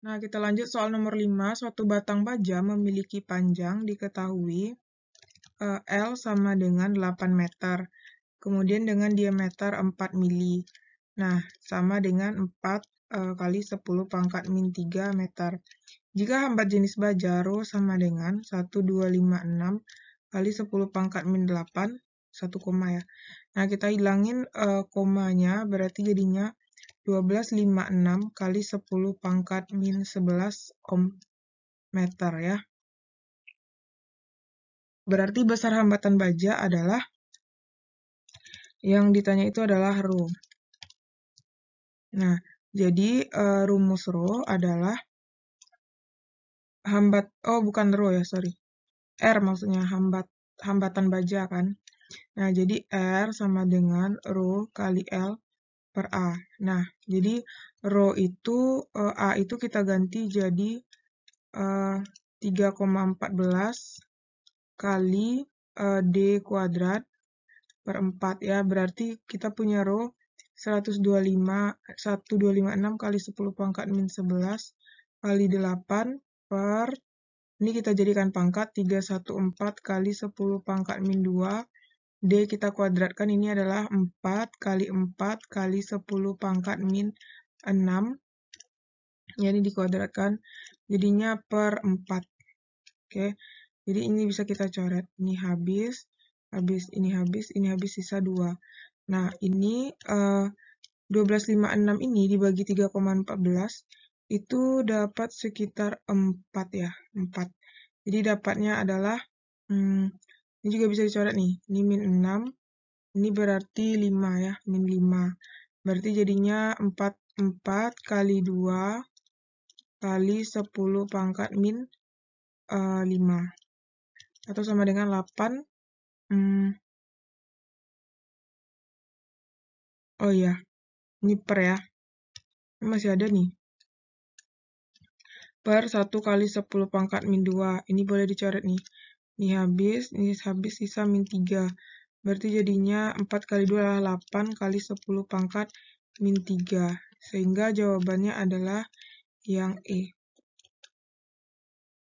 Nah, kita lanjut soal nomor 5. Suatu batang baja memiliki panjang diketahui eh, L sama dengan 8 meter, kemudian dengan diameter 4 mili. Nah, sama dengan 4 eh, kali 10 pangkat min 3 meter. Jika hambat jenis baja Rho sama dengan 1256 kali 10 pangkat min 8, 1 koma ya. Nah, kita hilangin eh, komanya, berarti jadinya 1256 kali 10 pangkat min 11 ohm meter ya. Berarti besar hambatan baja adalah yang ditanya itu adalah rho. Nah, jadi uh, rumus rho adalah hambat oh bukan rho ya, sorry. R maksudnya hambat hambatan baja kan. Nah, jadi R sama dengan rho kali L per A. Nah, jadi rho itu, uh, A itu kita ganti jadi uh, eh, 3,14 kali uh, D kuadrat per 4 ya. Berarti kita punya rho 125, 1256 kali 10 pangkat min 11 kali 8 per, ini kita jadikan pangkat 314 kali 10 pangkat min 2 D kita kuadratkan ini adalah 4 kali 4 kali 10 pangkat min 6. Jadi dikuadratkan jadinya per 4. Oke, jadi ini bisa kita coret. Ini habis, habis, ini habis, ini habis, sisa 2. Nah, ini uh, eh, 1256 ini dibagi 3,14 itu dapat sekitar 4 ya, 4. Jadi dapatnya adalah hmm, ini juga bisa dicoret nih. Ini min 6. Ini berarti 5 ya. Min 5. Berarti jadinya 4, 4 kali 2 kali 10 pangkat min uh, eh, 5. Atau sama dengan 8. Hmm. Oh iya. Ini per ya. Ini masih ada nih per 1 kali 10 pangkat min 2. Ini boleh dicoret nih. Ini habis, ini habis, sisa min 3. Berarti jadinya 4 kali 2 adalah 8 kali 10 pangkat min 3. Sehingga jawabannya adalah yang E.